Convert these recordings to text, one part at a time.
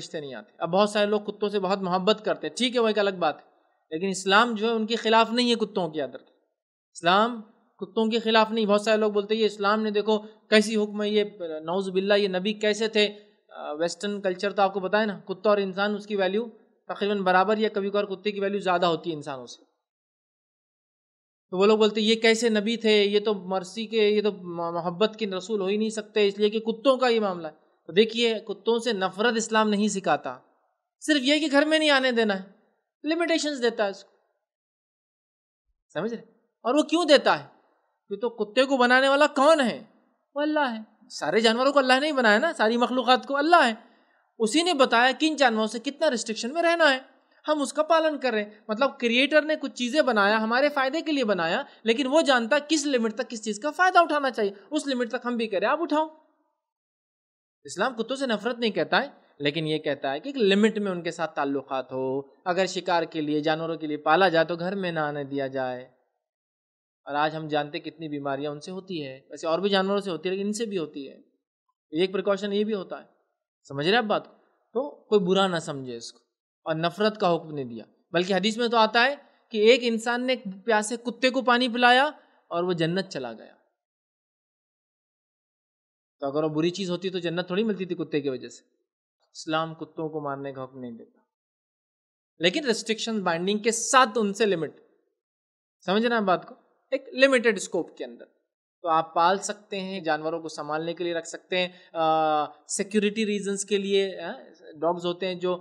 रिश्ते नहीं आते अब बहुत सारे लोग कुत्तों से बहुत मोहब्बत करते हैं ठीक है वो एक अलग बात है लेकिन इस्लाम जो है उनके खिलाफ नहीं है कुत्तों की आदत इस्लाम कुत्तों के खिलाफ नहीं बहुत सारे लोग बोलते हैं ये इस्लाम ने देखो कैसी हुक्म है ये नौज बिल्ला ये नबी कैसे थे वेस्टर्न कल्चर तो आपको बताए ना कुत्ता और इंसान उसकी वैल्यू तकरीबन बराबर या कभी कभार कुत्ते की वैल्यू ज़्यादा होती है इंसानों से तो वो लोग बोलते ये कैसे नबी थे ये तो मर्सी के ये तो मोहब्बत के रसूल हो ही नहीं सकते इसलिए कि कुत्तों का ये मामला है तो देखिए कुत्तों से नफरत इस्लाम नहीं सिखाता सिर्फ यह कि घर में नहीं आने देना है लिमिटेशंस देता है उसको समझ रहे और वो क्यों देता है क्योंकि तो कुत्ते को बनाने वाला कौन है वो अल्लाह है सारे जानवरों को अल्लाह नहीं बनाया ना सारी मखलूक़ात को अल्लाह है उसी ने बताया किन जानवरों से कितना रिस्ट्रिक्शन में रहना है हम उसका पालन कर रहे हैं मतलब क्रिएटर ने कुछ चीज़ें बनाया हमारे फ़ायदे के लिए बनाया लेकिन वो जानता किस लिमिट तक किस चीज़ का फ़ायदा उठाना चाहिए उस लिमिट तक हम भी करें आप उठाओ इस्लाम कुत्तों से नफरत नहीं कहता है लेकिन ये कहता है कि एक लिमिट में उनके साथ ताल्लुकात हो अगर शिकार के लिए जानवरों के लिए पाला जाए तो घर में ना आने दिया जाए और आज हम जानते कितनी बीमारियां उनसे होती है वैसे और भी जानवरों से होती है लेकिन इनसे भी होती है एक प्रिकॉशन ये भी होता है समझ रहे आप बात को तो कोई बुरा ना समझे इसको और नफरत का हुक्म नहीं दिया बल्कि हदीस में तो आता है कि एक इंसान ने प्यासे कुत्ते को पानी पिलाया और वो जन्नत चला गया तो अगर वो बुरी चीज़ होती तो जन्नत थोड़ी मिलती थी कुत्ते की वजह से इस्लाम कुत्तों को मारने का हक नहीं देता लेकिन रेस्ट्रिक्शन बाइंडिंग के साथ उनसे लिमिट हैं बात को एक लिमिटेड स्कोप के अंदर तो आप पाल सकते हैं जानवरों को संभालने के लिए रख सकते हैं सिक्योरिटी रीजंस के लिए डॉग्स होते हैं जो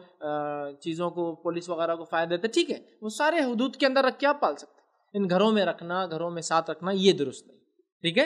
चीज़ों को पुलिस वगैरह को फ़ायदा देते ठीक है वो सारे हदूद के अंदर रख के आप पाल सकते हैं इन घरों में रखना घरों में साथ रखना ये दुरुस्त नहीं ठीक है